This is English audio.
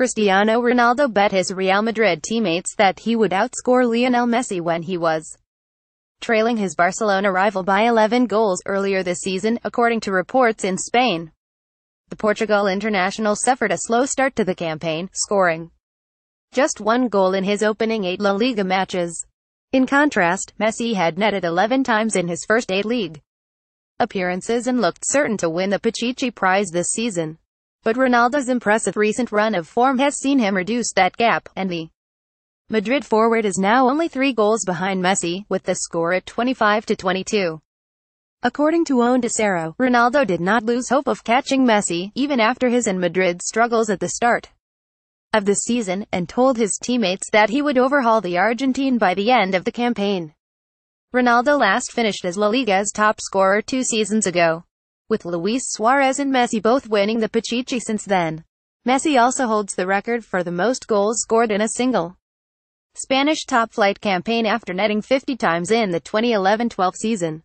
Cristiano Ronaldo bet his Real Madrid teammates that he would outscore Lionel Messi when he was trailing his Barcelona rival by 11 goals earlier this season, according to reports in Spain. The Portugal international suffered a slow start to the campaign, scoring just one goal in his opening eight La Liga matches. In contrast, Messi had netted 11 times in his first eight league appearances and looked certain to win the Pichichi Prize this season. But Ronaldo's impressive recent run of form has seen him reduce that gap, and the Madrid forward is now only three goals behind Messi, with the score at 25-22. According to de Desero, Ronaldo did not lose hope of catching Messi, even after his and Madrid's struggles at the start of the season, and told his teammates that he would overhaul the Argentine by the end of the campaign. Ronaldo last finished as La Liga's top scorer two seasons ago with Luis Suarez and Messi both winning the Pichichi since then. Messi also holds the record for the most goals scored in a single Spanish top-flight campaign after netting 50 times in the 2011-12 season.